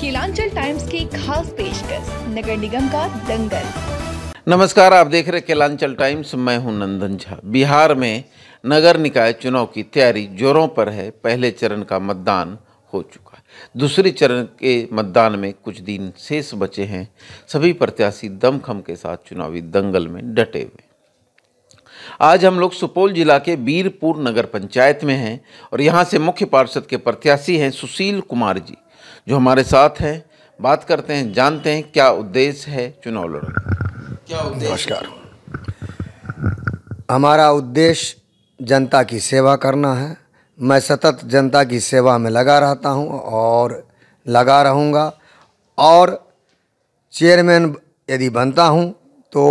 Kelanchal times की खास पेशकश नगर निगम का दंगल नमस्कार आप देख रहे केलांचल टाइम्स मैं हूं नंदन झा बिहार में नगर निकाय चुनाव की तैयारी जोरों पर है पहले चरण का मतदान हो चुका है दूसरे चरण के मतदान में कुछ दिन शेष बचे हैं सभी प्रत्याशी दमखम के साथ चुनावी दंगल में डटे हुए आज हम लोग सुपौल जिला के बीरपुर नगर पंचायत में हैं और यहाँ से मुख्य पार्षद के प्रत्याशी हैं सुशील कुमार जी जो हमारे साथ हैं बात करते हैं जानते हैं क्या उद्देश्य है चुनाव लड़ने क्या उद्देश्य नमस्कार हमारा उद्देश्य जनता की सेवा करना है मैं सतत जनता की सेवा में लगा रहता हूं और लगा रहूंगा और चेयरमैन यदि बनता हूं तो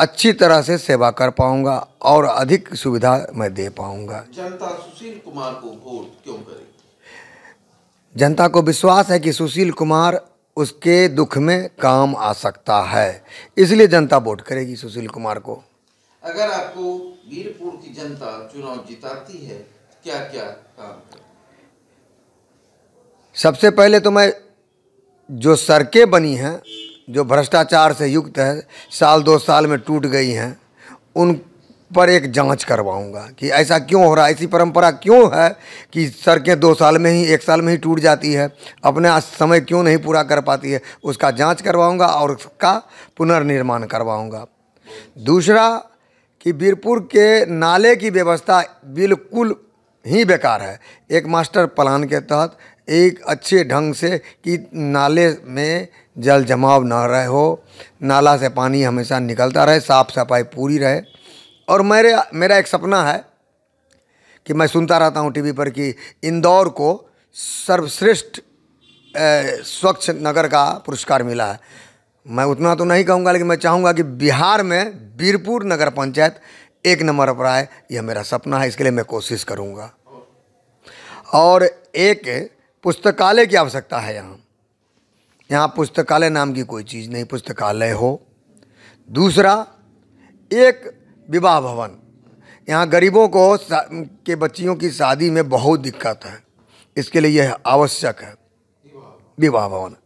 अच्छी तरह से सेवा कर पाऊंगा और अधिक सुविधा मैं दे पाऊंगा जनता सुशील कुमार को वोट क्यों करेगी जनता को विश्वास है कि सुशील कुमार उसके दुख में काम आ सकता है इसलिए जनता वोट करेगी सुशील कुमार को अगर आपको वीरपुर की जनता चुनाव जिताती है क्या क्या काम सबसे पहले तो मैं जो सड़कें बनी हैं जो भ्रष्टाचार से युक्त है साल दो साल में टूट गई हैं उन पर एक जांच करवाऊंगा कि ऐसा क्यों हो रहा है ऐसी परंपरा क्यों है कि सड़कें दो साल में ही एक साल में ही टूट जाती है अपने समय क्यों नहीं पूरा कर पाती है उसका जांच करवाऊंगा और उसका पुनर्निर्माण करवाऊंगा दूसरा कि बीरपुर के नाले की व्यवस्था बिल्कुल ही बेकार है एक मास्टर प्लान के तहत एक अच्छे ढंग से कि नाले में जल जमाव ना रहे हो नाला से पानी हमेशा निकलता रहे साफ़ सफाई पूरी रहे और मेरे मेरा एक सपना है कि मैं सुनता रहता हूँ टीवी पर कि इंदौर को सर्वश्रेष्ठ स्वच्छ नगर का पुरस्कार मिला है मैं उतना तो नहीं कहूँगा लेकिन मैं चाहूँगा कि बिहार में बीरपुर नगर पंचायत एक नंबर पर आए यह मेरा सपना है इसके लिए मैं कोशिश करूँगा और एक पुस्तकालय की आवश्यकता है यहाँ यहाँ पुस्तकालय नाम की कोई चीज़ नहीं पुस्तकालय हो दूसरा एक विवाह भवन यहाँ गरीबों को के बच्चियों की शादी में बहुत दिक्कत है इसके लिए यह आवश्यक है विवाह भवन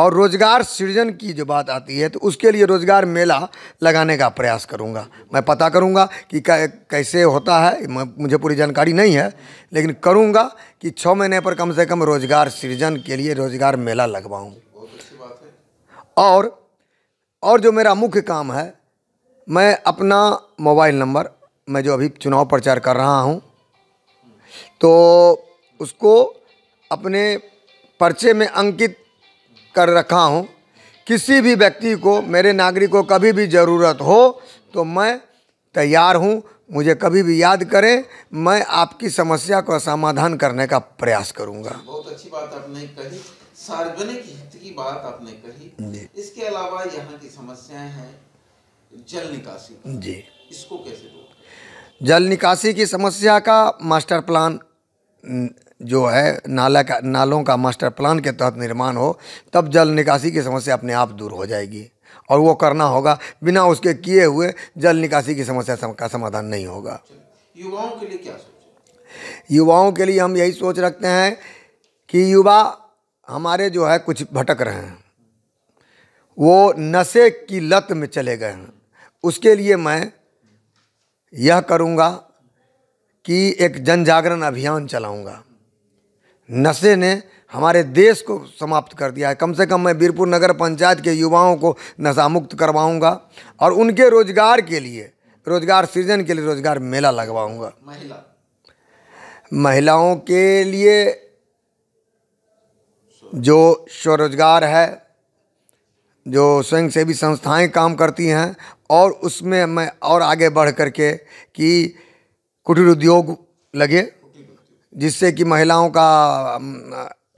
और रोजगार सृजन की जो बात आती है तो उसके लिए रोजगार मेला लगाने का प्रयास करूँगा मैं पता करूँगा कि कैसे होता है मुझे पूरी जानकारी नहीं है लेकिन करूँगा कि छः महीने पर कम से कम रोजगार सृजन के लिए रोजगार मेला लगवाऊँ और और जो मेरा मुख्य काम है मैं अपना मोबाइल नंबर मैं जो अभी चुनाव प्रचार कर रहा हूँ तो उसको अपने पर्चे में अंकित कर रखा हूँ किसी भी व्यक्ति को मेरे नागरिक को कभी भी ज़रूरत हो तो मैं तैयार हूँ मुझे कभी भी याद करें मैं आपकी समस्या का समाधान करने का प्रयास करूँगा बहुत अच्छी बात आपने कही सार्वजनिक हित की बात आपने कही इसके अलावा यहाँ की समस्याएं हैं जल निकासी जी इसको कैसे जल निकासी की समस्या का मास्टर प्लान जो है नाला का नालों का मास्टर प्लान के तहत निर्माण हो तब जल निकासी की समस्या अपने आप दूर हो जाएगी और वो करना होगा बिना उसके किए हुए जल निकासी की समस्या सम, का समाधान नहीं होगा युवाओं के लिए क्या सोच युवाओं के लिए हम यही सोच रखते हैं कि युवा हमारे जो है कुछ भटक रहे हैं वो नशे की लत में चले गए हैं उसके लिए मैं यह करूँगा कि एक जन जागरण अभियान चलाऊँगा नशे ने हमारे देश को समाप्त कर दिया है कम से कम मैं बीरपुर नगर पंचायत के युवाओं को नशा मुक्त करवाऊँगा और उनके रोजगार के लिए रोजगार सृजन के लिए रोजगार मेला लगवाऊँगा महिला महिलाओं के लिए जो स्वरोजगार है जो स्वयंसेवी संस्थाएं काम करती हैं और उसमें मैं और आगे बढ़ कर के कि कुटीर उद्योग लगे जिससे कि महिलाओं का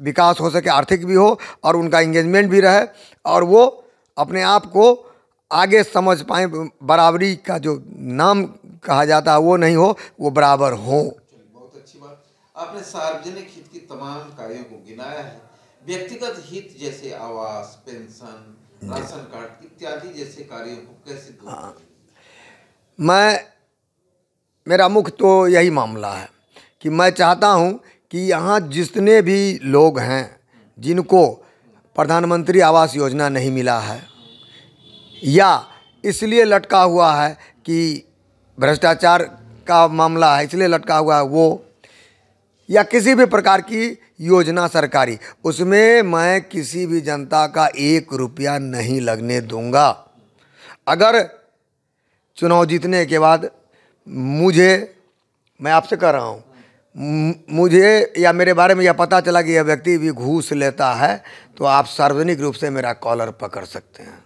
विकास हो सके आर्थिक भी हो और उनका इंगेजमेंट भी रहे और वो अपने आप को आगे समझ पाए बराबरी का जो नाम कहा जाता है वो नहीं हो वो बराबर हो बहुत अच्छी बात आपने सार्वजनिक हित की तमाम कार्यों को गिनाया है व्यक्तिगत हित जैसे आवास पेंशन राशन कार्ड इत्यादि जैसे कार्यों को कैसे हाँ मैं मेरा मुख्य तो यही मामला है कि मैं चाहता हूं कि यहाँ जितने भी लोग हैं जिनको प्रधानमंत्री आवास योजना नहीं मिला है या इसलिए लटका हुआ है कि भ्रष्टाचार का मामला है इसलिए लटका हुआ है वो या किसी भी प्रकार की योजना सरकारी उसमें मैं किसी भी जनता का एक रुपया नहीं लगने दूंगा अगर चुनाव जीतने के बाद मुझे मैं आपसे कह रहा हूँ मुझे या मेरे बारे में यह पता चला कि यह व्यक्ति भी घूस लेता है तो आप सार्वजनिक रूप से मेरा कॉलर पकड़ सकते हैं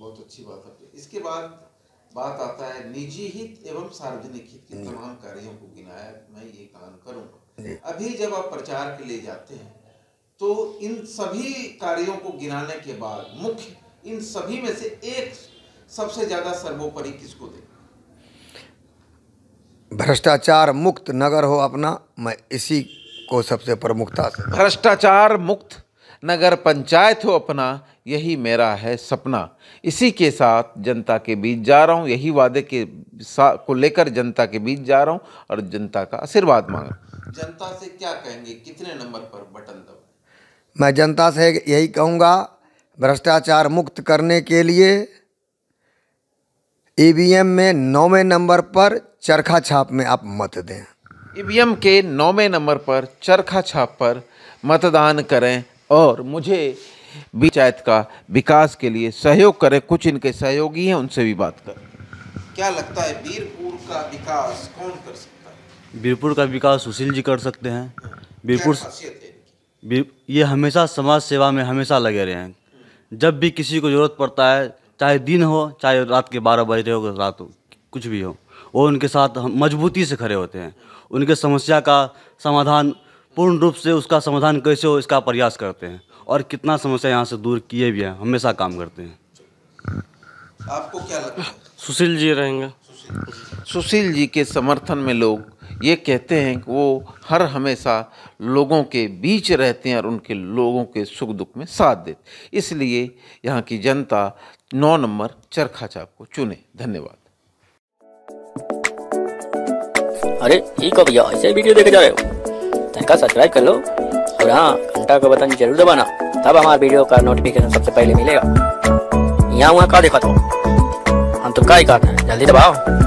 बहुत अच्छी बात है इसके बाद बात आता है निजी हित एवं सार्वजनिक हित के तमाम कार्यों को गिनाया मैं ये काम करूँगा अभी जब आप प्रचार के लिए जाते हैं तो इन सभी कार्यों को गिनाने के बाद मुख्य इन सभी में से एक सबसे ज्यादा सर्वोपरि किसको दे भ्रष्टाचार मुक्त नगर हो अपना मैं इसी को सबसे प्रमुखता से भ्रष्टाचार मुक्त नगर पंचायत हो अपना यही मेरा है सपना इसी के साथ जनता के बीच जा रहा हूँ यही वादे के को लेकर जनता के बीच जा रहा हूँ और जनता का आशीर्वाद मांगा जनता से क्या कहेंगे कितने नंबर पर बटन दबाए मैं जनता से यही कहूँगा भ्रष्टाचार मुक्त करने के लिए ईवीएम e में नौवें नंबर पर चरखा छाप में आप मत दें ईवीएम e के नौवें नंबर पर चरखा छाप पर मतदान करें और मुझे पंचायत का विकास के लिए सहयोग करें कुछ इनके सहयोगी हैं उनसे भी बात करें क्या लगता है वीरपुर का विकास कौन कर सकता बीरपुर का विकास सुशील जी कर सकते हैं बीरपुर ये हमेशा समाज सेवा में हमेशा लगे रहे हैं जब भी किसी को ज़रूरत पड़ता है चाहे दिन हो चाहे रात के बारह बज रहे हो रात हो कुछ भी हो वो उनके साथ मजबूती से खड़े होते हैं उनके समस्या का समाधान पूर्ण रूप से उसका समाधान कैसे हो इसका प्रयास करते हैं और कितना समस्या यहाँ से दूर किए भी हैं हमेशा काम करते हैं आपको क्या लगता है सुशील जी रहेंगे सुशील जी के समर्थन में लोग ये कहते हैं कि वो हर हमेशा लोगों के बीच रहते हैं और उनके लोगों के सुख दुख में साथ देते इसलिए यहाँ की जनता नौ नंबर चरखा चाप को चुने धन्यवाद अरे ठीक हो भैया ऐसे वीडियो देखे जा रहे हो तनका सब्सक्राइब कर लो और हाँ घंटा का बटन जरूर दबाना तब हमारे वीडियो का नोटिफिकेशन सबसे पहले मिलेगा यहाँ वहाँ का देखा तो हम तुमका तो ही जल्दी दबाओ